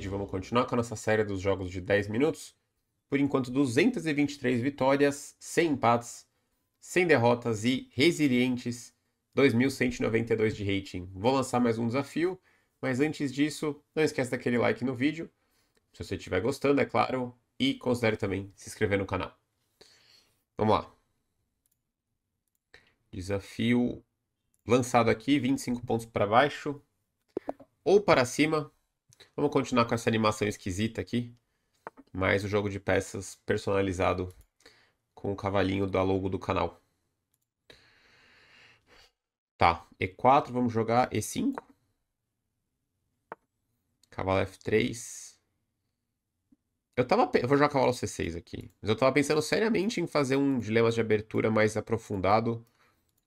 vídeo, vamos continuar com a nossa série dos jogos de 10 minutos. Por enquanto, 223 vitórias, sem empates, sem derrotas e resilientes, 2.192 de rating. Vou lançar mais um desafio, mas antes disso, não esquece daquele like no vídeo, se você estiver gostando, é claro, e considere também se inscrever no canal. Vamos lá. Desafio lançado aqui, 25 pontos para baixo ou para cima, Vamos continuar com essa animação esquisita aqui. Mais o jogo de peças personalizado com o cavalinho da logo do canal. Tá, E4, vamos jogar E5. Cavalo F3. Eu tava. vou jogar cavalo C6 aqui. Mas eu tava pensando seriamente em fazer um dilemas de abertura mais aprofundado.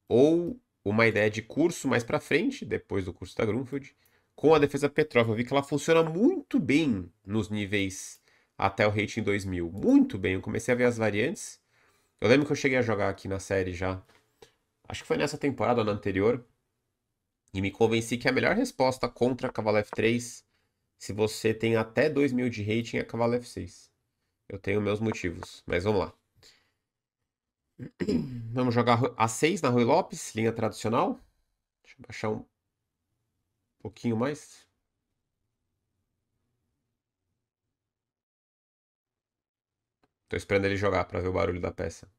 Ou uma ideia de curso mais pra frente, depois do curso da Grunfeld com a defesa Petrov. Eu vi que ela funciona muito bem nos níveis até o rating 2000. Muito bem. Eu comecei a ver as variantes. Eu lembro que eu cheguei a jogar aqui na série já. Acho que foi nessa temporada ou na anterior. E me convenci que a melhor resposta contra a Cavalo F3, se você tem até 2000 de rating, é Cavalo F6. Eu tenho meus motivos, mas vamos lá. Vamos jogar A6 na Rui Lopes, linha tradicional. Deixa eu baixar um pouquinho mais. Tô esperando ele jogar para ver o barulho da peça.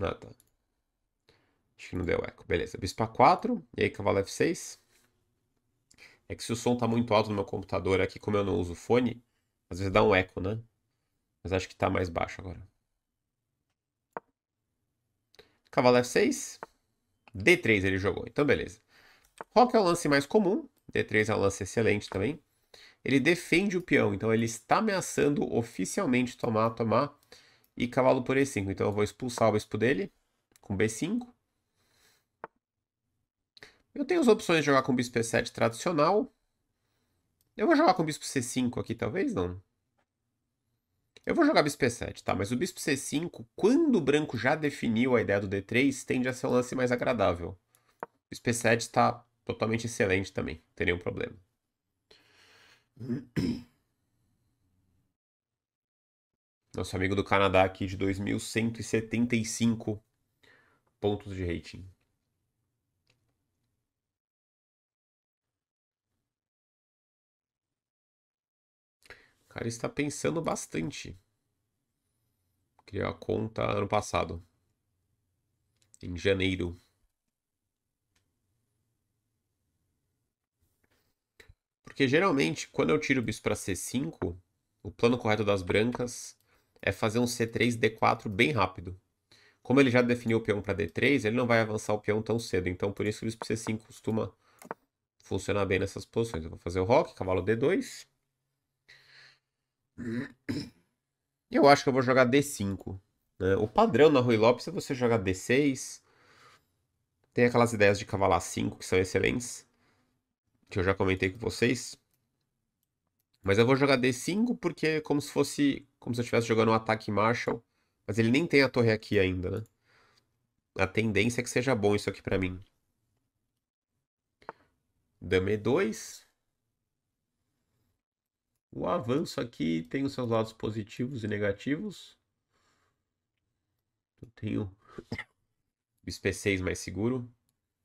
Ah, tá. Acho que não deu eco. Beleza. Bispo A4. E aí, cavalo F6. É que se o som tá muito alto no meu computador aqui, como eu não uso fone, às vezes dá um eco, né? Mas acho que está mais baixo agora. Cavalo F6. D3 ele jogou, então beleza. Rock é o lance mais comum. D3 é um lance excelente também. Ele defende o peão, então ele está ameaçando oficialmente tomar, tomar. E cavalo por E5. Então eu vou expulsar o bispo dele com B5. Eu tenho as opções de jogar com bispo E7 tradicional. Eu vou jogar com bispo C5 aqui, talvez não. Eu vou jogar bispo c 7 tá? Mas o bispo c5, quando o branco já definiu a ideia do d3, tende a ser um lance mais agradável. O bispo c 7 está totalmente excelente também, não tem nenhum problema. Nosso amigo do Canadá aqui de 2175 pontos de rating. cara está pensando bastante. Criou a conta ano passado. Em janeiro. Porque geralmente, quando eu tiro o bispo para C5, o plano correto das brancas é fazer um C3, D4 bem rápido. Como ele já definiu o peão para D3, ele não vai avançar o peão tão cedo. Então, por isso que o bispo C5 costuma funcionar bem nessas posições. Eu vou fazer o rock, cavalo D2. Eu acho que eu vou jogar D5. Né? O padrão na Rui Lopes é você jogar D6. Tem aquelas ideias de cavalar 5 que são excelentes. Que eu já comentei com vocês. Mas eu vou jogar D5 porque é como se fosse. Como se eu estivesse jogando um ataque Marshall. Mas ele nem tem a torre aqui ainda, né? A tendência é que seja bom isso aqui para mim. Dame 2. O avanço aqui tem os seus lados positivos e negativos. Eu tenho o SP6 mais seguro.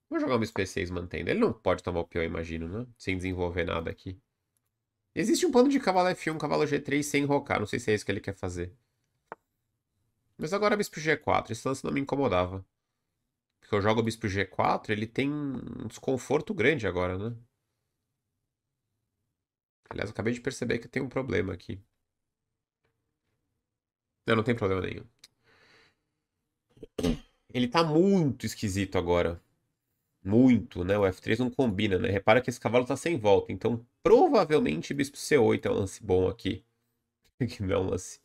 Vou jogar um SP6 mantendo. Ele não pode tomar o pior imagino, né? Sem desenvolver nada aqui. Existe um plano de cavalo F1, cavalo G3 sem rocar. Não sei se é isso que ele quer fazer. Mas agora é bispo G4. Esse lance não me incomodava. Porque eu jogo o bispo G4, ele tem um desconforto grande agora, né? Aliás, eu acabei de perceber que tem um problema aqui. Não, não tem problema nenhum. Ele tá muito esquisito agora. Muito, né? O F3 não combina, né? Repara que esse cavalo tá sem volta. Então, provavelmente, bispo C8 é um lance bom aqui. que não é um lance...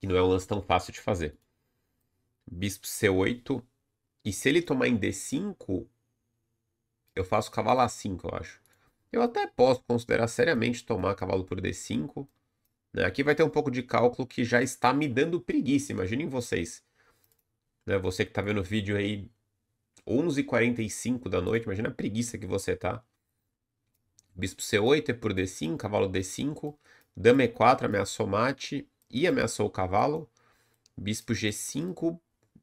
Que não é um lance tão fácil de fazer. Bispo C8. E se ele tomar em D5, eu faço cavalo A5, eu acho. Eu até posso considerar seriamente tomar cavalo por D5. Né? Aqui vai ter um pouco de cálculo que já está me dando preguiça, imaginem vocês. Né? Você que está vendo o vídeo aí 11h45 da noite, imagina a preguiça que você tá. Bispo C8 é por D5, cavalo D5, dama E4 ameaçou mate e ameaçou o cavalo. Bispo G5,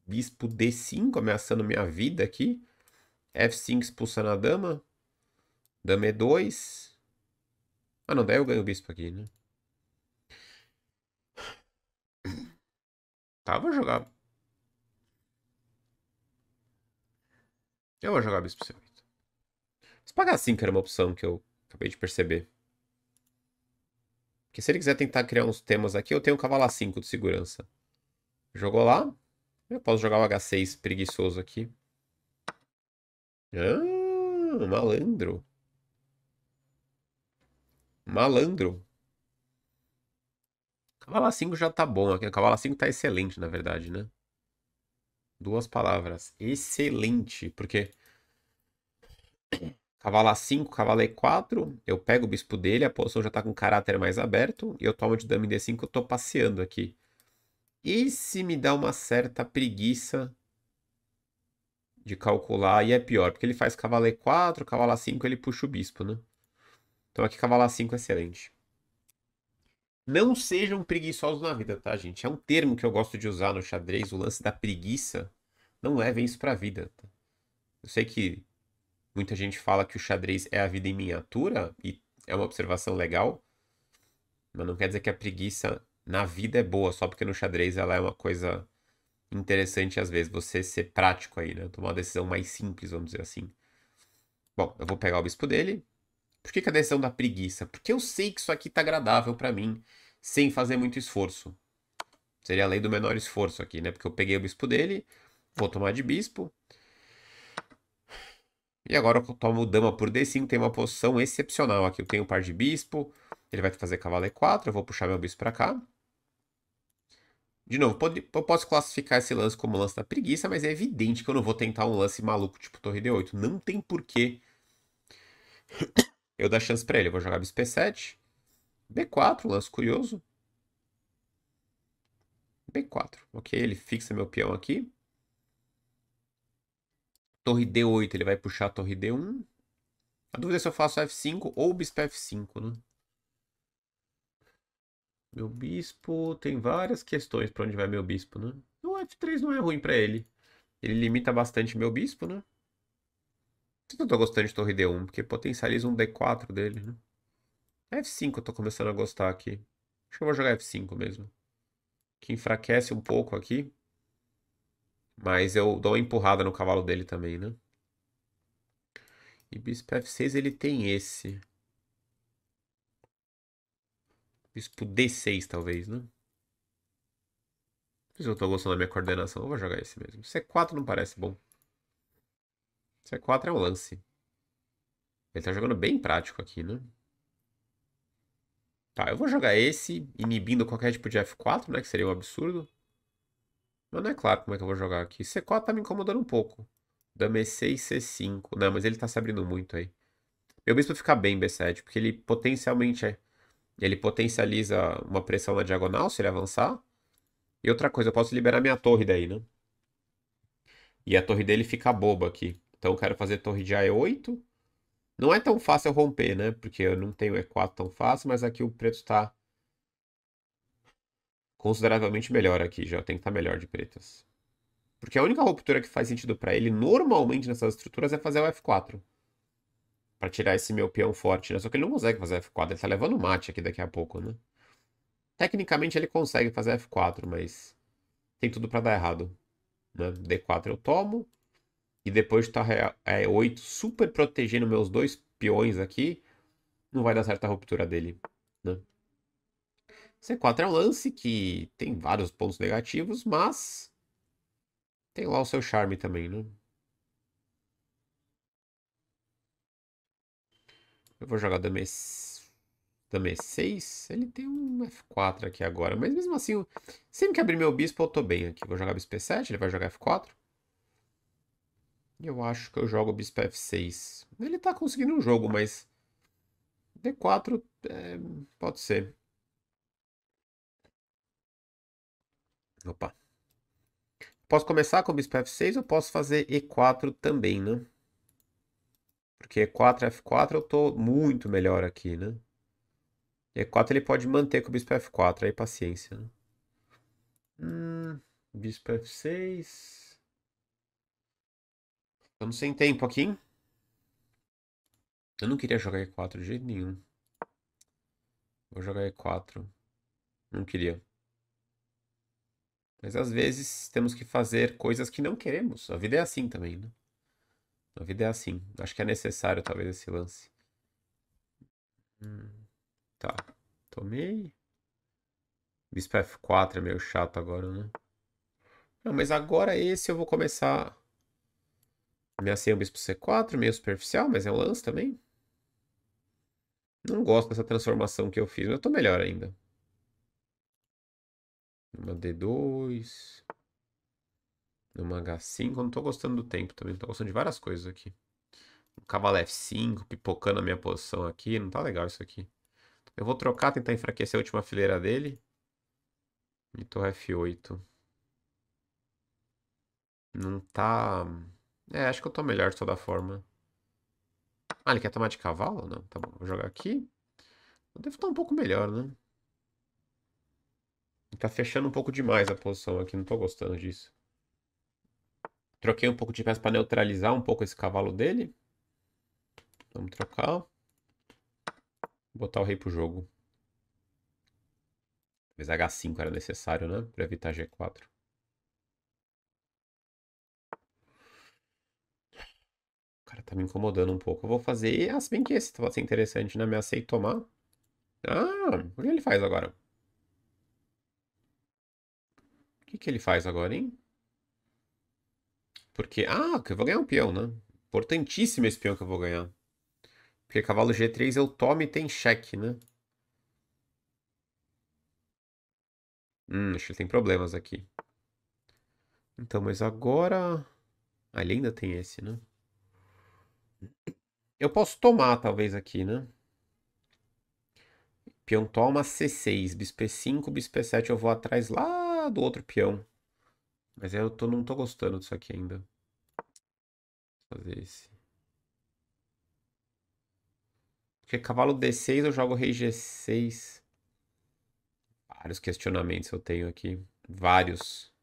bispo D5 ameaçando minha vida aqui. F5 expulsando a dama. Dama E2. É ah, não, daí eu ganho o bispo aqui, né? Tá, vou jogar. Eu vou jogar bispo C8. Mas pagar 5 era uma opção que eu acabei de perceber. Porque se ele quiser tentar criar uns temas aqui, eu tenho o cavalo A5 de segurança. Jogou lá. Eu posso jogar o H6 preguiçoso aqui. Ah, malandro. Malandro. Cavala 5 já tá bom aqui. Cavala 5 tá excelente, na verdade, né? Duas palavras. Excelente. Porque Cavala 5, cavalo E4. Eu pego o bispo dele, a posição já tá com caráter mais aberto. E eu tomo de dama em D5, eu tô passeando aqui. E se me dá uma certa preguiça de calcular e é pior, porque ele faz cavalo E4, cavalo A5, ele puxa o bispo, né? Então aqui cavalo A5 é excelente. Não sejam preguiçosos na vida, tá, gente? É um termo que eu gosto de usar no xadrez, o lance da preguiça. Não levem isso pra vida. Tá? Eu sei que muita gente fala que o xadrez é a vida em miniatura, e é uma observação legal, mas não quer dizer que a preguiça na vida é boa, só porque no xadrez ela é uma coisa interessante, às vezes, você ser prático aí, né? Tomar uma decisão mais simples, vamos dizer assim. Bom, eu vou pegar o bispo dele. Por que, que a decisão da preguiça? Porque eu sei que isso aqui tá agradável para mim, sem fazer muito esforço. Seria a lei do menor esforço aqui, né? Porque eu peguei o bispo dele, vou tomar de bispo. E agora eu tomo dama por d5, tem uma posição excepcional aqui. Eu tenho um par de bispo, ele vai fazer cavalo e4, eu vou puxar meu bispo para cá. De novo, pode, eu posso classificar esse lance como lance da preguiça, mas é evidente que eu não vou tentar um lance maluco tipo torre D8. Não tem porquê eu dar chance pra ele. Eu vou jogar bisp 7 B4, um lance curioso. B4, ok? Ele fixa meu peão aqui. Torre D8, ele vai puxar a torre D1. A dúvida é se eu faço F5 ou Bisp F5, né? Meu bispo tem várias questões para onde vai meu bispo, né? O F3 não é ruim para ele. Ele limita bastante meu bispo, né? Eu não tô gostando de torre D1, porque potencializa um D4 dele, né? F5 eu tô começando a gostar aqui. Acho que eu vou jogar F5 mesmo. Que enfraquece um pouco aqui. Mas eu dou uma empurrada no cavalo dele também, né? E bispo F6 ele tem esse. Bispo D6, talvez, né? Não sei se eu tô gostando da minha coordenação. Eu vou jogar esse mesmo. C4 não parece bom. C4 é um lance. Ele tá jogando bem prático aqui, né? Tá, eu vou jogar esse, inibindo qualquer tipo de F4, né? Que seria um absurdo. Mas não é claro como é que eu vou jogar aqui. C4 tá me incomodando um pouco. Dama é E6, C5. Não, mas ele tá se abrindo muito aí. Meu bispo fica bem B7, porque ele potencialmente é... Ele potencializa uma pressão na diagonal se ele avançar. E outra coisa, eu posso liberar minha torre daí, né? E a torre dele fica boba aqui. Então eu quero fazer torre de A8. Não é tão fácil eu romper, né? Porque eu não tenho E4 tão fácil, mas aqui o preto está consideravelmente melhor aqui já. Tem que estar tá melhor de pretas. Porque a única ruptura que faz sentido para ele, normalmente nessas estruturas, é fazer o F4. Pra tirar esse meu peão forte, né? Só que ele não consegue fazer F4, ele tá levando mate aqui daqui a pouco, né? Tecnicamente ele consegue fazer F4, mas tem tudo para dar errado. Né? D4 eu tomo. E depois de torre tá E8 é, super protegendo meus dois peões aqui, não vai dar certo a ruptura dele. Né? C4 é um lance que tem vários pontos negativos, mas tem lá o seu charme também, né? Eu vou jogar Dame, Dame 6. Ele tem um F4 aqui agora. Mas mesmo assim, sempre que abrir meu bispo, eu tô bem aqui. Vou jogar bispo E7, ele vai jogar F4. E eu acho que eu jogo bispo F6. Ele tá conseguindo um jogo, mas... D4 é, pode ser. Opa. Posso começar com bispo F6 ou posso fazer E4 também, né? Porque E4, F4 eu tô muito melhor aqui, né? E4 ele pode manter com o bispo F4, aí paciência, né? Hum, bispo F6. Estamos sem tempo aqui, hein? Eu não queria jogar E4 de jeito nenhum. Vou jogar E4. Não queria. Mas às vezes temos que fazer coisas que não queremos. A vida é assim também, né? A vida é assim. Acho que é necessário, talvez, esse lance. Hum. tá. Tomei. Bispo F4 é meio chato agora, né? Não, mas agora esse eu vou começar. Ameacei um bispo C4, meio superficial, mas é um lance também. Não gosto dessa transformação que eu fiz, mas eu tô melhor ainda. Uma D2. Numa H5, eu não tô gostando do tempo também, não tô gostando de várias coisas aqui. Um cavalo F5, pipocando a minha posição aqui, não tá legal isso aqui. Eu vou trocar, tentar enfraquecer a última fileira dele. E torre F8. Não tá... É, acho que eu tô melhor de toda forma. Ah, ele quer tomar de cavalo? Não, tá bom. Vou jogar aqui. Eu devo estar um pouco melhor, né? Tá fechando um pouco demais a posição aqui, não tô gostando disso. Troquei um pouco de peça para neutralizar um pouco esse cavalo dele. Vamos trocar. Botar o rei pro jogo. Talvez H5 era necessário, né? Para evitar G4. O cara tá me incomodando um pouco. Eu vou fazer... Ah, se bem que esse pode ser interessante, né? Ameacei tomar. Ah, o que ele faz agora? O que, que ele faz agora, hein? Porque, ah, que eu vou ganhar um peão, né? Importantíssimo esse peão que eu vou ganhar. Porque cavalo G3 eu tomo e tem cheque, né? Hum, acho que ele tem problemas aqui. Então, mas agora... Ali ah, ainda tem esse, né? Eu posso tomar, talvez, aqui, né? Peão toma C6, bispo E5, bispo E7 eu vou atrás lá do outro peão. Mas eu tô, não tô gostando disso aqui ainda. Vou fazer esse. Porque cavalo D6 eu jogo rei G6. Vários questionamentos eu tenho aqui. Vários.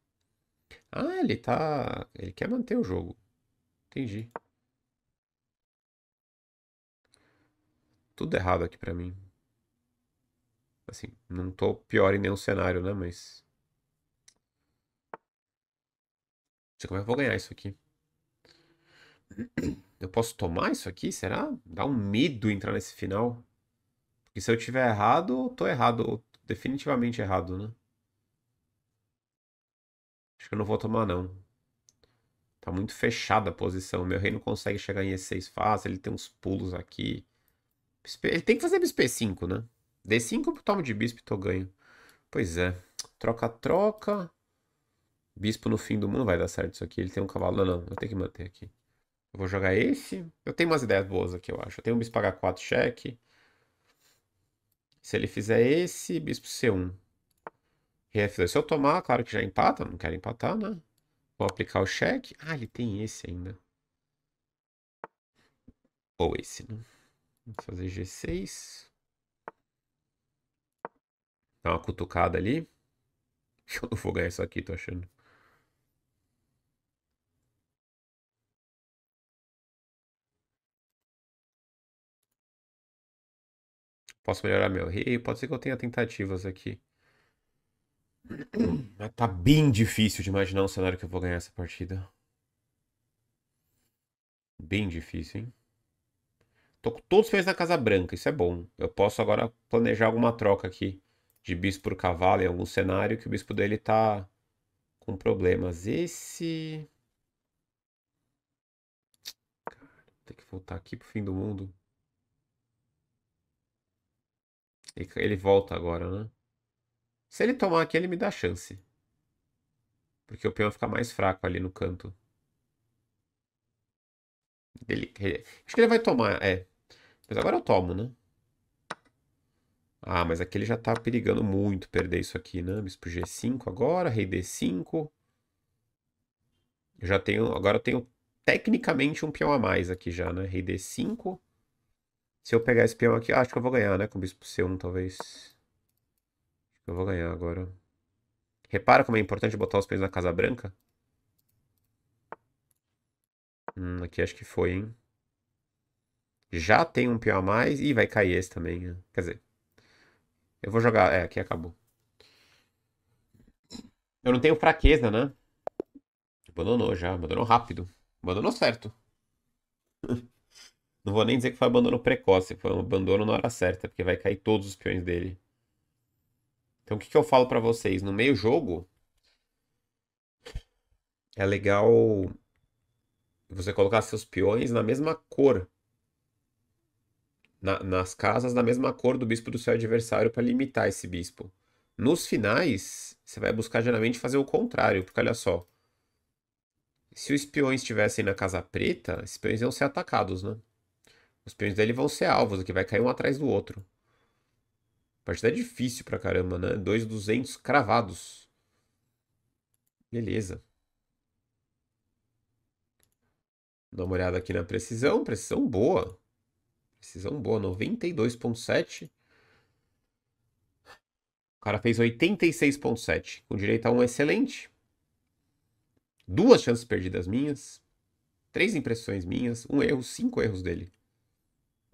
Ah, ele tá. Ele quer manter o jogo. Entendi. Tudo errado aqui pra mim. Assim, não tô pior em nenhum cenário, né? Mas. como é que eu vou ganhar isso aqui? Eu posso tomar isso aqui? Será? Dá um medo entrar nesse final. Porque se eu tiver errado, eu tô errado. Eu tô definitivamente errado, né? Acho que eu não vou tomar, não. Tá muito fechada a posição. Meu rei não consegue chegar em E6 fácil. Ele tem uns pulos aqui. Ele tem que fazer bispo 5 né? D5 eu tomo de bispo e tô ganho. Pois é. Troca-troca. Bispo no fim do mundo vai dar certo isso aqui. Ele tem um cavalo. Não, não. Eu tenho que manter aqui. Eu vou jogar esse. Eu tenho umas ideias boas aqui, eu acho. Eu tenho um bispo pagar 4 cheque. Se ele fizer esse, bispo C1. Rei 2 Se eu tomar, claro que já empata. não quero empatar, né? Vou aplicar o cheque. Ah, ele tem esse ainda. Ou esse, né? Vou fazer G6. Dá uma cutucada ali. Eu não vou ganhar isso aqui, tô achando. Posso melhorar meu rei? Pode ser que eu tenha tentativas aqui. Mas tá bem difícil de imaginar um cenário que eu vou ganhar essa partida. Bem difícil, hein? Tô com todos os feios na Casa Branca, isso é bom. Eu posso agora planejar alguma troca aqui de bispo por cavalo em algum cenário que o bispo dele tá com problemas. Esse. Cara, tem que voltar aqui pro fim do mundo. Ele, ele volta agora, né? Se ele tomar aqui, ele me dá chance. Porque o peão fica mais fraco ali no canto. Ele, ele, acho que ele vai tomar, é. Mas agora eu tomo, né? Ah, mas aqui ele já tá perigando muito perder isso aqui, né? Bispo G5 agora, rei D5. Eu já tenho, agora eu tenho tecnicamente um peão a mais aqui já, né? Rei D5. Se eu pegar esse peão aqui, acho que eu vou ganhar, né? Com o bispo C1, talvez. Eu vou ganhar agora. Repara como é importante botar os peões na Casa Branca? Hum, aqui acho que foi, hein? Já tem um peão a mais. e vai cair esse também. Né? Quer dizer, eu vou jogar... É, aqui acabou. Eu não tenho fraqueza, né? Abandonou já. Abandonou rápido. Abandonou certo. Não vou nem dizer que foi um abandono precoce, foi um abandono na hora certa, porque vai cair todos os peões dele. Então o que, que eu falo para vocês? No meio jogo, é legal você colocar seus peões na mesma cor. Na, nas casas, na mesma cor do bispo do seu adversário para limitar esse bispo. Nos finais, você vai buscar geralmente fazer o contrário, porque olha só. Se os peões estivessem na casa preta, esses peões iam ser atacados, né? Os peões dele vão ser alvos que vai cair um atrás do outro. Partida difícil pra caramba, né? 2,200 cravados. Beleza. Dá uma olhada aqui na precisão. Precisão boa. Precisão boa, 92,7. O cara fez 86,7. Com direito a um excelente. Duas chances perdidas minhas. Três impressões minhas. Um erro, cinco erros dele.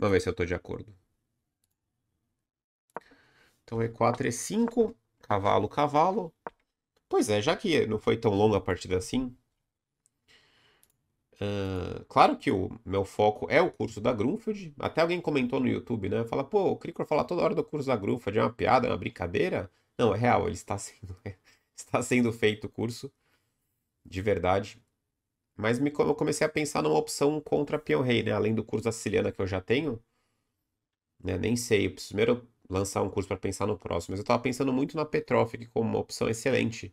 Vamos ver se eu estou de acordo. Então E4, E5, cavalo, cavalo. Pois é, já que não foi tão longa a partida assim. Uh, claro que o meu foco é o curso da Grunfeld. Até alguém comentou no YouTube, né? Fala, pô, o Cricor fala toda hora do curso da Grunfeld, é uma piada, é uma brincadeira. Não, é real, ele está sendo, está sendo feito o curso, de verdade. Mas me, eu comecei a pensar numa opção contra peão rei, né? Além do curso da siciliana que eu já tenho. Né? Nem sei, eu preciso primeiro lançar um curso para pensar no próximo. Mas eu estava pensando muito na Petrofic como uma opção excelente.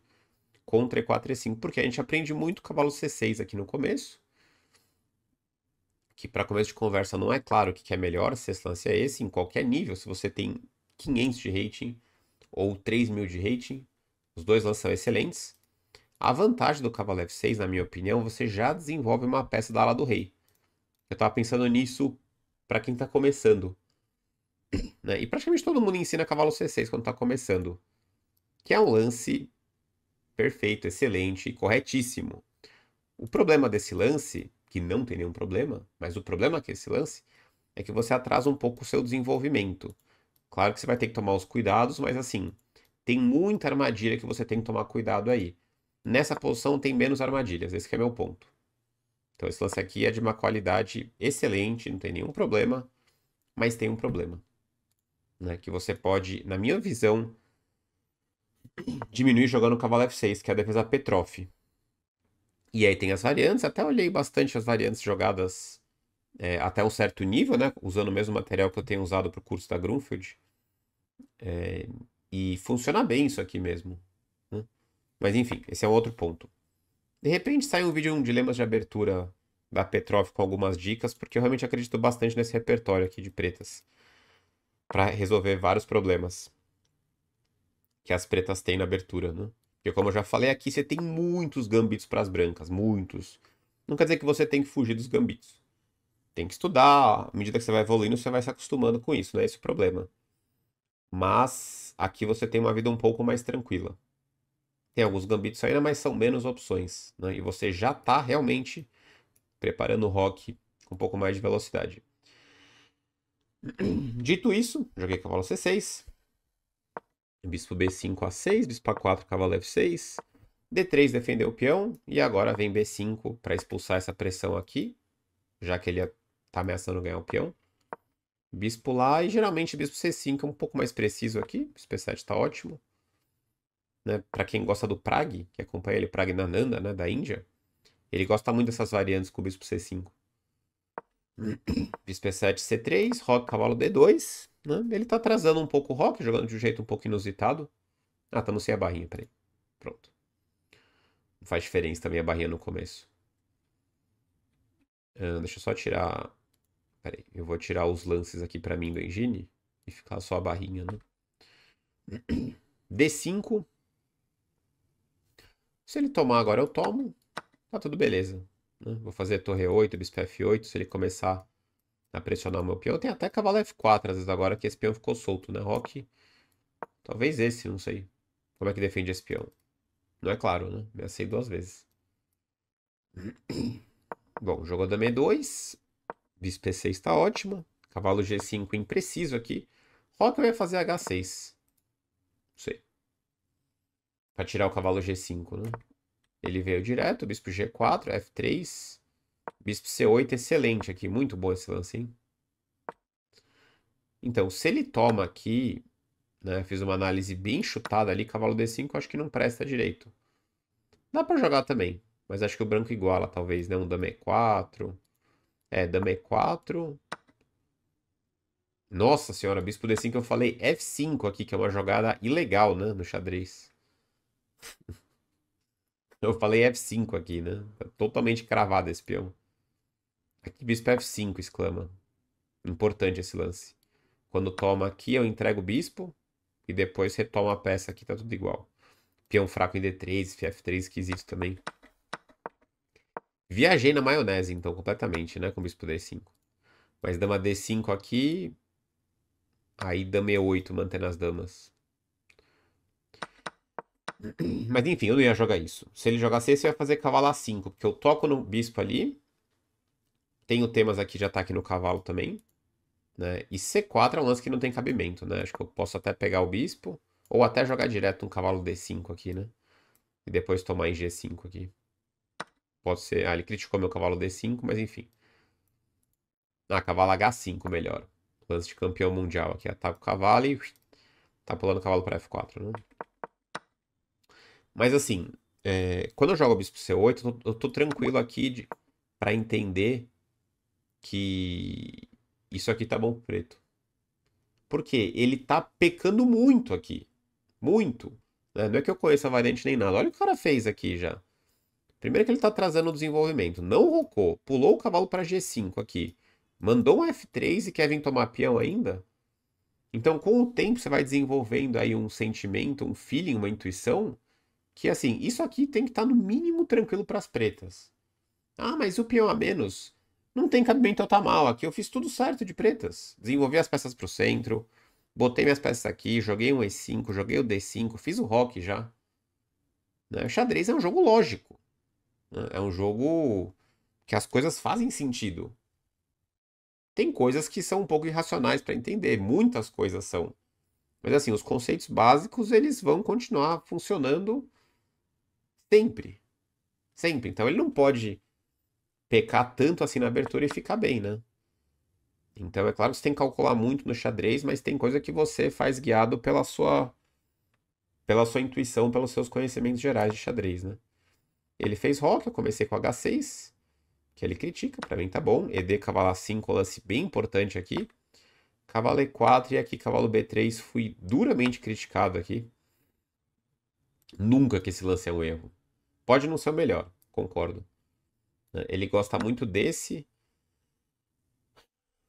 Contra E4 e E5. Porque a gente aprende muito cavalo C6 aqui no começo. Que para começo de conversa não é claro o que é melhor. Se esse lance é esse, em qualquer nível. Se você tem 500 de rating ou 3 mil de rating. Os dois lances são excelentes. A vantagem do cavalo F6, na minha opinião, você já desenvolve uma peça da ala do rei. Eu estava pensando nisso para quem está começando. Né? E praticamente todo mundo ensina cavalo C6 quando está começando. Que é um lance perfeito, excelente e corretíssimo. O problema desse lance, que não tem nenhum problema, mas o problema é que é esse lance é que você atrasa um pouco o seu desenvolvimento. Claro que você vai ter que tomar os cuidados, mas assim, tem muita armadilha que você tem que tomar cuidado aí nessa posição tem menos armadilhas. Esse é meu ponto. Então esse lance aqui é de uma qualidade excelente, não tem nenhum problema, mas tem um problema. Né? Que você pode, na minha visão, diminuir jogando cavalo F6, que é a defesa Petrov. E aí tem as variantes, até olhei bastante as variantes jogadas é, até um certo nível, né? Usando o mesmo material que eu tenho usado para o curso da Grunfeld. É, e funciona bem isso aqui mesmo. Mas enfim, esse é outro ponto. De repente sai um vídeo, um dilemas de abertura da Petrov com algumas dicas, porque eu realmente acredito bastante nesse repertório aqui de pretas para resolver vários problemas que as pretas têm na abertura, né? Porque como eu já falei aqui, você tem muitos gambitos para as brancas, muitos. Não quer dizer que você tem que fugir dos gambitos. Tem que estudar, à medida que você vai evoluindo, você vai se acostumando com isso, não é esse o problema. Mas aqui você tem uma vida um pouco mais tranquila. Tem alguns gambitos ainda, mas são menos opções. Né? E você já está realmente preparando o rock com um pouco mais de velocidade. Dito isso, joguei cavalo C6. Bispo B5 a 6, bispo A4, cavalo F6. D3 defendeu o peão. E agora vem B5 para expulsar essa pressão aqui. Já que ele está ameaçando ganhar o peão. Bispo lá. E geralmente bispo C5 é um pouco mais preciso aqui. Bispo c 7 está ótimo né? Para quem gosta do Prague, que acompanha ele, Prague Nananda, né? Da Índia, ele gosta muito dessas variantes com bispo C5. Bispo é E7, C3, Rock, cavalo D2. Né? Ele tá atrasando um pouco o Rock, jogando de um jeito um pouco inusitado. Ah, estamos tá, sem a barrinha, peraí. Pronto. Não faz diferença também a barrinha no começo. Ah, deixa eu só tirar. Peraí, eu vou tirar os lances aqui para mim do engine e ficar só a barrinha, né? D5, se ele tomar agora, eu tomo. Tá tudo beleza. Né? Vou fazer torre 8, bispo F8. Se ele começar a pressionar o meu peão, tem até cavalo F4 às vezes agora, que esse peão ficou solto, né? Rock. Talvez esse, não sei. Como é que defende esse peão? Não é claro, né? Me acei duas vezes. Bom, jogou dama E2. Bispo E6 está ótimo. Cavalo G5 impreciso aqui. Rock vai fazer H6. Não sei. Pra tirar o cavalo G5, né? Ele veio direto, bispo G4, F3. Bispo C8, excelente aqui. Muito bom esse lance, hein? Então, se ele toma aqui, né? Fiz uma análise bem chutada ali, cavalo D5 acho que não presta direito. Dá pra jogar também, mas acho que o branco iguala, talvez, né? Um dama E4. É, dama E4. Nossa senhora, bispo D5 eu falei F5 aqui, que é uma jogada ilegal, né? No xadrez. Eu falei F5 aqui, né? Tá totalmente cravado esse peão. Aqui bispo F5, exclama. Importante esse lance. Quando toma aqui, eu entrego o bispo. E depois retoma a peça aqui, tá tudo igual. Peão fraco em D3, F3 esquisito também. Viajei na maionese, então, completamente, né? Com bispo D5. Mas dama D5 aqui. Aí dama E8, mantendo as damas. Mas enfim, eu não ia jogar isso. Se ele jogasse esse, eu ia fazer cavalo A5, porque eu toco no bispo ali. Tenho temas aqui de ataque no cavalo também. Né? E C4 é um lance que não tem cabimento, né? Acho que eu posso até pegar o bispo, ou até jogar direto um cavalo D5 aqui, né? E depois tomar em G5 aqui. Pode ser... Ah, ele criticou meu cavalo D5, mas enfim. Ah, cavalo H5 melhor. Lance de campeão mundial aqui. Ataca o cavalo e... Tá pulando o cavalo para F4, né? Mas assim, é, quando eu jogo Bispo C8, eu tô, eu tô tranquilo aqui para pra entender que isso aqui tá bom pro preto. Porque ele tá pecando muito aqui. Muito. Né? Não é que eu conheço a variante nem nada. Olha o que o cara fez aqui já. Primeiro que ele tá atrasando o desenvolvimento. Não rocou. Pulou o cavalo para G5 aqui. Mandou um F3 e quer vir tomar peão ainda? Então, com o tempo, você vai desenvolvendo aí um sentimento, um feeling, uma intuição que assim, isso aqui tem que estar tá no mínimo tranquilo para as pretas. Ah, mas o peão a menos não tem cabimento ao tá mal Aqui eu fiz tudo certo de pretas. Desenvolvi as peças para o centro, botei minhas peças aqui, joguei um E5, joguei o D5, fiz o rock já. Né? O xadrez é um jogo lógico. Né? É um jogo que as coisas fazem sentido. Tem coisas que são um pouco irracionais para entender, muitas coisas são. Mas assim, os conceitos básicos eles vão continuar funcionando Sempre. Sempre. Então ele não pode pecar tanto assim na abertura e ficar bem, né? Então é claro que você tem que calcular muito no xadrez, mas tem coisa que você faz guiado pela sua pela sua intuição, pelos seus conhecimentos gerais de xadrez, né? Ele fez rock, eu comecei com H6, que ele critica, para mim tá bom. ED cavalo A5, lance bem importante aqui. Cavalo E4 e aqui cavalo B3, fui duramente criticado aqui. Nunca que esse lance é um erro. Pode não ser o melhor, concordo. Né, ele gosta muito desse.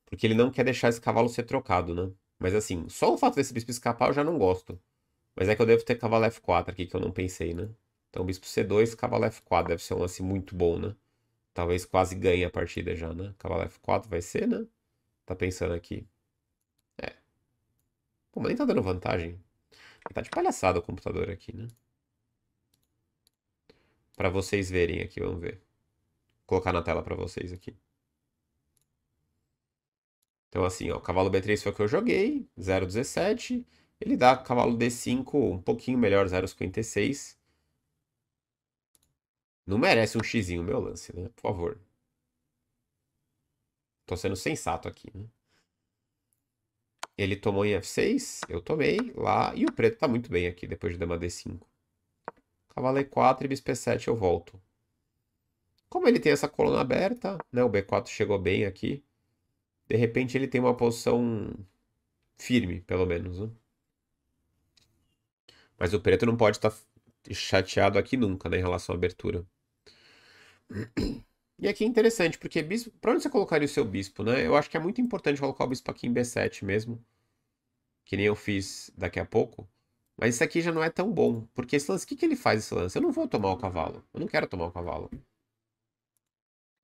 Porque ele não quer deixar esse cavalo ser trocado, né? Mas assim, só o fato desse bispo escapar eu já não gosto. Mas é que eu devo ter cavalo F4 aqui, que eu não pensei, né? Então bispo C2, cavalo F4 deve ser um lance muito bom, né? Talvez quase ganhe a partida já, né? Cavalo F4 vai ser, né? Tá pensando aqui. É. Pô, mas nem tá dando vantagem. Tá de palhaçada o computador aqui, né? para vocês verem aqui, vamos ver. Vou colocar na tela para vocês aqui. Então assim, ó, o cavalo B3 foi o que eu joguei, 0,17. Ele dá cavalo D5 um pouquinho melhor, 0,56. Não merece um xizinho meu lance, né? Por favor. Tô sendo sensato aqui, né? Ele tomou em F6, eu tomei lá, e o preto tá muito bem aqui depois de dama D5. Cavalo E4 e Bispo E7 eu volto. Como ele tem essa coluna aberta, né? O B4 chegou bem aqui. De repente ele tem uma posição firme, pelo menos, né? Mas o preto não pode estar tá chateado aqui nunca, né, em relação à abertura. E aqui é interessante, porque bispo, pra onde você colocaria o seu bispo, né? Eu acho que é muito importante colocar o bispo aqui em B7 mesmo. Que nem eu fiz daqui a pouco. Mas isso aqui já não é tão bom. Porque esse lance, o que, que ele faz esse lance? Eu não vou tomar o cavalo. Eu não quero tomar o cavalo.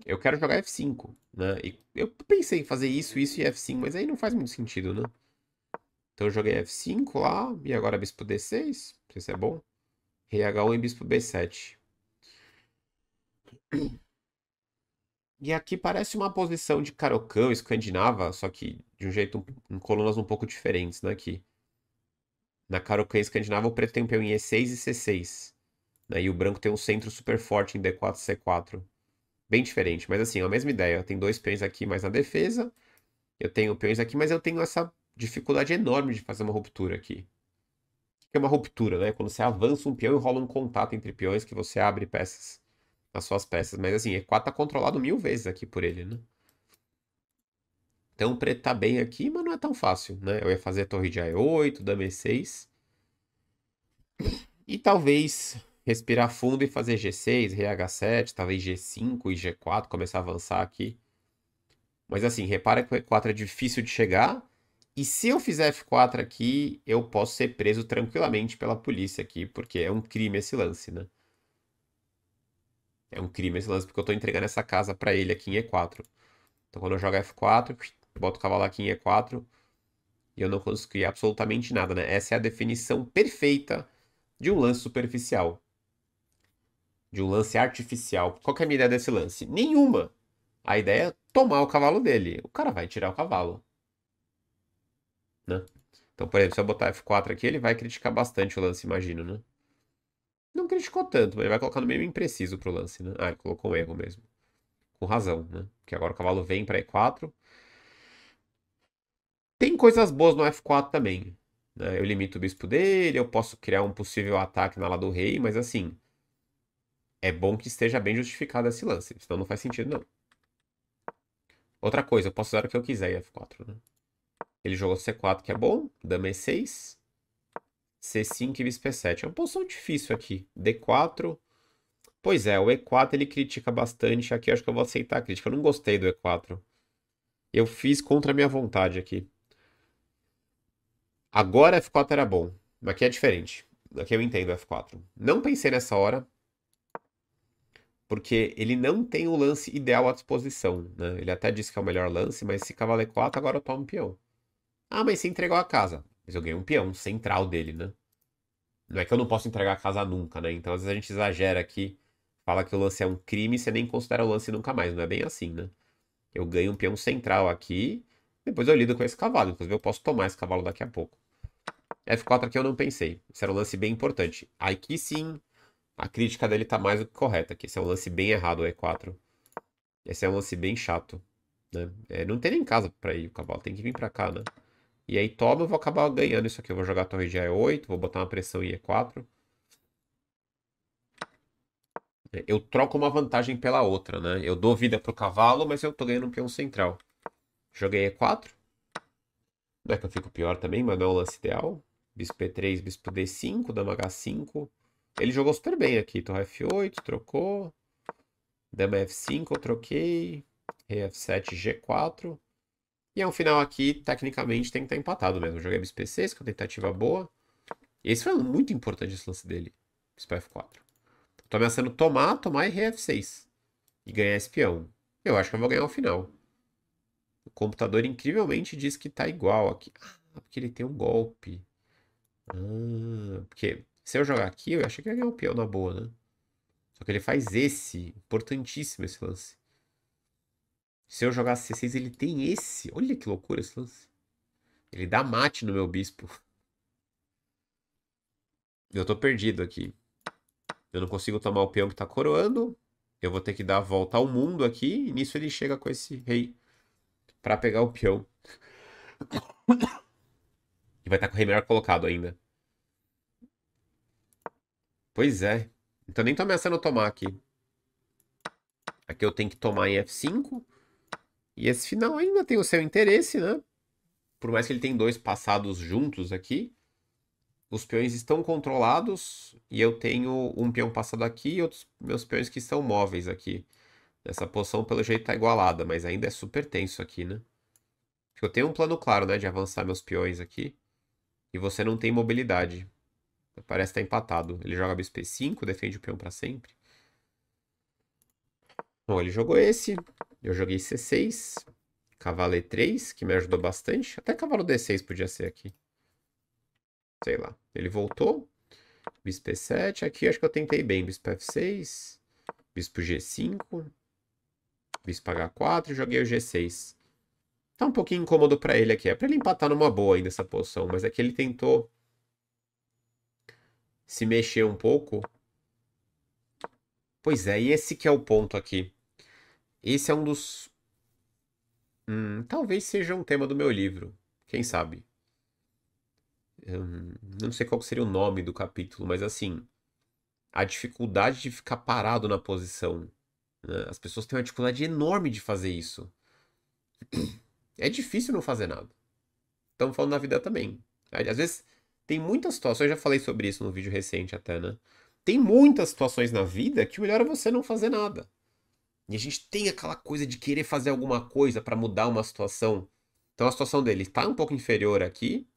Eu quero jogar F5, né? E eu pensei em fazer isso, isso e F5, mas aí não faz muito sentido, né? Então eu joguei F5 lá, e agora bispo D6. Não sei se é bom. Rei H1 e bispo B7. E aqui parece uma posição de carocão escandinava, só que de um jeito, em colunas um pouco diferentes, né? Aqui. Na Karokan escandinava, o preto tem um peão em E6 e C6. Né? E o branco tem um centro super forte em D4 e C4. Bem diferente, mas assim, é a mesma ideia. Tem dois peões aqui, mas na defesa. Eu tenho peões aqui, mas eu tenho essa dificuldade enorme de fazer uma ruptura aqui. O que é uma ruptura, né? Quando você avança um peão e rola um contato entre peões que você abre peças nas suas peças. Mas assim, E4 tá controlado mil vezes aqui por ele, né? Então, preto tá bem aqui, mas não é tão fácil, né? Eu ia fazer a torre de A8, dama E6. E talvez respirar fundo e fazer G6, rei H7, talvez G5 e G4, começar a avançar aqui. Mas assim, repara que o E4 é difícil de chegar. E se eu fizer F4 aqui, eu posso ser preso tranquilamente pela polícia aqui, porque é um crime esse lance, né? É um crime esse lance, porque eu estou entregando essa casa para ele aqui em E4. Então quando eu jogo F4, boto o cavalo aqui em E4 e eu não consegui absolutamente nada, né? Essa é a definição perfeita de um lance superficial. De um lance artificial. Qual é a minha ideia desse lance? Nenhuma. A ideia é tomar o cavalo dele. O cara vai tirar o cavalo. Né? Então, por exemplo, se eu botar F4 aqui, ele vai criticar bastante o lance, imagino, né? Não criticou tanto, mas ele vai colocar no meio impreciso pro lance, né? Ah, ele colocou um erro mesmo. Com razão, né? Porque agora o cavalo vem para E4. Tem coisas boas no F4 também. Né? Eu limito o bispo dele, eu posso criar um possível ataque na lá do rei, mas assim. É bom que esteja bem justificado esse lance, senão não faz sentido, não. Outra coisa, eu posso usar o que eu quiser em F4, né? Ele jogou C4, que é bom. Dama é E6. C5 e bispo E7. É, é uma posição difícil aqui. D4. Pois é, o E4 ele critica bastante. Aqui eu acho que eu vou aceitar a crítica. Eu não gostei do E4. Eu fiz contra a minha vontade aqui. Agora F4 era bom. Aqui é diferente. Aqui eu entendo F4. Não pensei nessa hora, porque ele não tem o lance ideal à disposição. Né? Ele até disse que é o melhor lance, mas se cavalo E4, agora eu tomo um peão. Ah, mas você entregou a casa. Mas eu ganhei um peão central dele, né? Não é que eu não posso entregar a casa nunca, né? Então às vezes a gente exagera aqui, fala que o lance é um crime e você nem considera o lance nunca mais. Não é bem assim, né? Eu ganho um peão central aqui, depois eu lido com esse cavalo. Inclusive eu posso tomar esse cavalo daqui a pouco. F4 aqui eu não pensei. Esse era um lance bem importante. Aqui sim, a crítica dele tá mais do que correta. Aqui esse é um lance bem errado, o E4. Esse é um lance bem chato. Né? É, não tem nem casa pra ir o cavalo, tem que vir pra cá, né? E aí toma, eu vou acabar ganhando isso aqui. Eu vou jogar a torre de E8, vou botar uma pressão em E4. É, eu troco uma vantagem pela outra, né? Eu dou vida pro cavalo, mas eu tô ganhando um peão central. Joguei E4. Não é que eu fico pior também, mas não é o lance ideal bispo E3, bispo D5, dama H5. Ele jogou super bem aqui. Torre F8, trocou. Dama F5, eu troquei. Rei F7, G4. E é um final aqui, tecnicamente, tem que estar empatado mesmo. joguei é bispo E6, que é uma tentativa boa. E esse foi muito importante esse lance dele. Bispo F4. Tô ameaçando tomar, tomar e rei F6. E ganhar espião. Eu acho que eu vou ganhar o final. O computador incrivelmente diz que tá igual aqui. Ah, porque ele tem um golpe. Ah, porque se eu jogar aqui, eu achei que ia ganhar o peão na boa, né? Só que ele faz esse. Importantíssimo esse lance. Se eu jogar C6, ele tem esse. Olha que loucura esse lance. Ele dá mate no meu bispo. Eu tô perdido aqui. Eu não consigo tomar o peão que tá coroando. Eu vou ter que dar a volta ao mundo aqui. E nisso ele chega com esse rei para pegar o peão. E vai estar tá com o rei melhor colocado ainda. Pois é. Então nem tô ameaçando tomar aqui. Aqui eu tenho que tomar em F5. E esse final ainda tem o seu interesse, né? Por mais que ele tenha dois passados juntos aqui. Os peões estão controlados. E eu tenho um peão passado aqui e outros meus peões que estão móveis aqui. Essa posição pelo jeito tá igualada, mas ainda é super tenso aqui, né? Eu tenho um plano claro, né? De avançar meus peões aqui e você não tem mobilidade. Parece estar tá empatado. Ele joga bispo e5, defende o peão para sempre. Bom, ele jogou esse. Eu joguei c6. Cavalo e3, que me ajudou bastante. Até cavalo d6 podia ser aqui. Sei lá. Ele voltou. Bispo e7. Aqui acho que eu tentei bem. Bispo f6. Bispo g5. Bispo h4. Joguei o g6. Tá um pouquinho incômodo para ele aqui. É para ele empatar numa boa ainda essa posição, mas é que ele tentou se mexer um pouco. Pois é, e esse que é o ponto aqui. Esse é um dos. Hum, talvez seja um tema do meu livro. Quem sabe? Hum, não sei qual seria o nome do capítulo, mas assim. A dificuldade de ficar parado na posição. Né? As pessoas têm uma dificuldade enorme de fazer isso. É difícil não fazer nada. Estamos falando da vida também. Às vezes, tem muitas situações, eu já falei sobre isso num vídeo recente até, né? Tem muitas situações na vida que o melhor é você não fazer nada. E a gente tem aquela coisa de querer fazer alguma coisa para mudar uma situação. Então a situação dele está um pouco inferior aqui.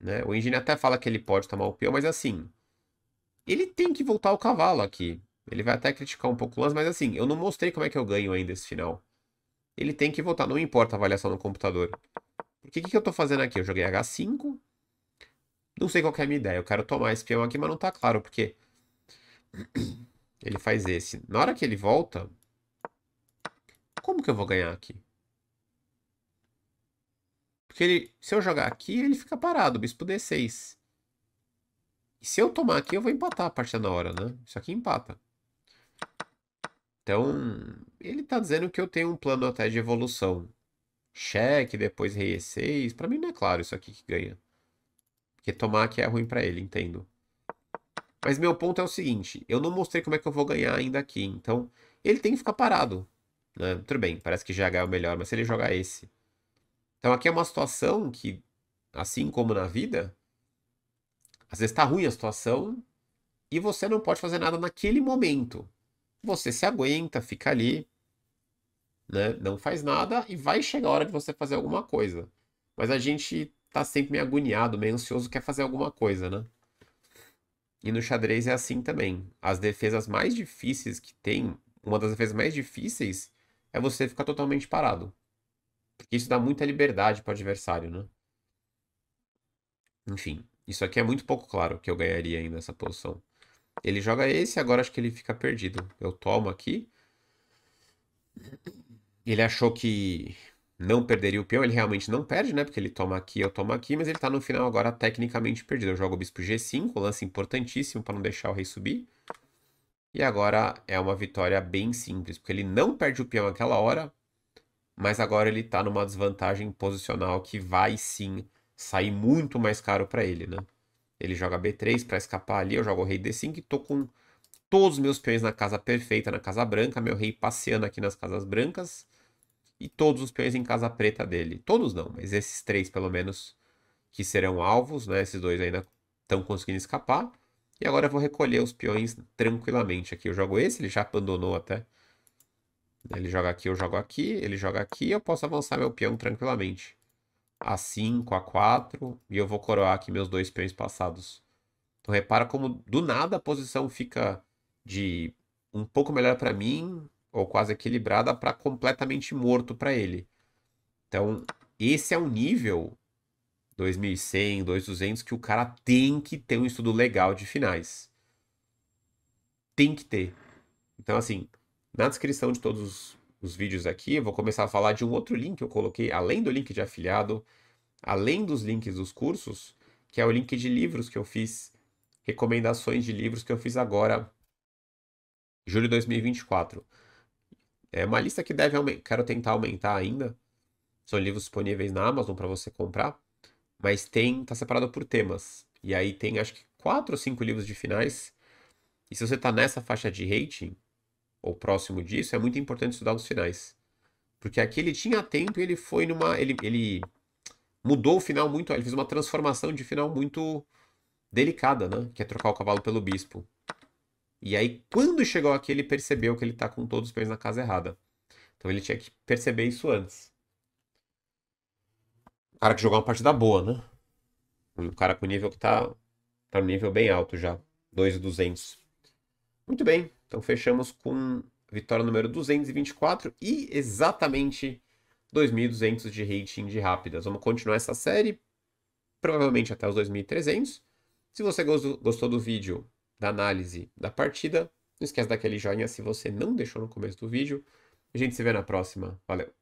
Né? O engenheiro até fala que ele pode tomar o pio, mas assim. Ele tem que voltar ao cavalo aqui. Ele vai até criticar um pouco o lance, mas assim, eu não mostrei como é que eu ganho ainda esse final ele tem que voltar, não importa a avaliação no computador. o que, que eu estou fazendo aqui? Eu joguei H5, não sei qual é a minha ideia, eu quero tomar esse peão aqui, mas não está claro, porque ele faz esse. Na hora que ele volta, como que eu vou ganhar aqui? Porque ele, se eu jogar aqui, ele fica parado, bispo D6. E se eu tomar aqui, eu vou empatar a partida na hora, né? Isso aqui empata. Então, ele tá dizendo que eu tenho um plano até de evolução. Cheque, depois rei e6. Pra mim não é claro isso aqui que ganha. Porque tomar aqui é ruim para ele, entendo. Mas meu ponto é o seguinte, eu não mostrei como é que eu vou ganhar ainda aqui, então ele tem que ficar parado. Né? Tudo bem, parece que GH é o melhor, mas se ele jogar esse... Então aqui é uma situação que, assim como na vida, às vezes está ruim a situação e você não pode fazer nada naquele momento você se aguenta, fica ali, né? Não faz nada e vai chegar a hora de você fazer alguma coisa. Mas a gente tá sempre meio agoniado, meio ansioso, quer fazer alguma coisa, né? E no xadrez é assim também. As defesas mais difíceis que tem, uma das defesas mais difíceis é você ficar totalmente parado. Porque isso dá muita liberdade para o adversário, né? Enfim, isso aqui é muito pouco claro que eu ganharia ainda essa posição. Ele joga esse, agora acho que ele fica perdido. Eu tomo aqui. Ele achou que não perderia o peão, ele realmente não perde, né? Porque ele toma aqui, eu tomo aqui, mas ele tá no final agora tecnicamente perdido. Eu jogo o bispo G5, lance importantíssimo para não deixar o rei subir. E agora é uma vitória bem simples, porque ele não perde o peão naquela hora, mas agora ele tá numa desvantagem posicional que vai sim sair muito mais caro para ele, né? Ele joga B3 para escapar ali, eu jogo o rei D5 e tô com todos os meus peões na casa perfeita, na casa branca, meu rei passeando aqui nas casas brancas e todos os peões em casa preta dele. Todos não, mas esses três pelo menos que serão alvos, né? Esses dois ainda estão conseguindo escapar. E agora eu vou recolher os peões tranquilamente aqui. Eu jogo esse, ele já abandonou até. Ele joga aqui, eu jogo aqui, ele joga aqui, eu posso avançar meu peão tranquilamente. A5, A4, e eu vou coroar aqui meus dois peões passados. Então repara como do nada a posição fica de um pouco melhor para mim, ou quase equilibrada, para completamente morto para ele. Então, esse é um nível 2100, 2200 que o cara tem que ter um estudo legal de finais. Tem que ter. Então, assim, na descrição de todos os vídeos aqui, eu vou começar a falar de um outro link que eu coloquei, além do link de afiliado, além dos links dos cursos, que é o link de livros que eu fiz, recomendações de livros que eu fiz agora, julho de 2024. É uma lista que deve quero tentar aumentar ainda. São livros disponíveis na Amazon para você comprar, mas tem tá separado por temas. E aí tem acho que quatro ou cinco livros de finais. E se você está nessa faixa de rating ou próximo disso, é muito importante estudar os finais, porque aqui ele tinha tempo e ele foi numa ele, ele mudou o final muito. Ele fez uma transformação de final muito delicada, né? Que é trocar o cavalo pelo bispo. E aí, quando chegou aqui, ele percebeu que ele está com todos os pés na casa errada. Então ele tinha que perceber isso antes. O cara que jogou uma partida boa, né? Um cara com nível que tá, tá no nível bem alto já. 2,200. Muito bem. Então fechamos com vitória número 224 e exatamente 2.200 de rating de rápidas. Vamos continuar essa série, provavelmente até os 2.300. Se você gostou do vídeo, da análise, da partida, não esquece daquele joinha se você não deixou no começo do vídeo. A gente se vê na próxima. Valeu!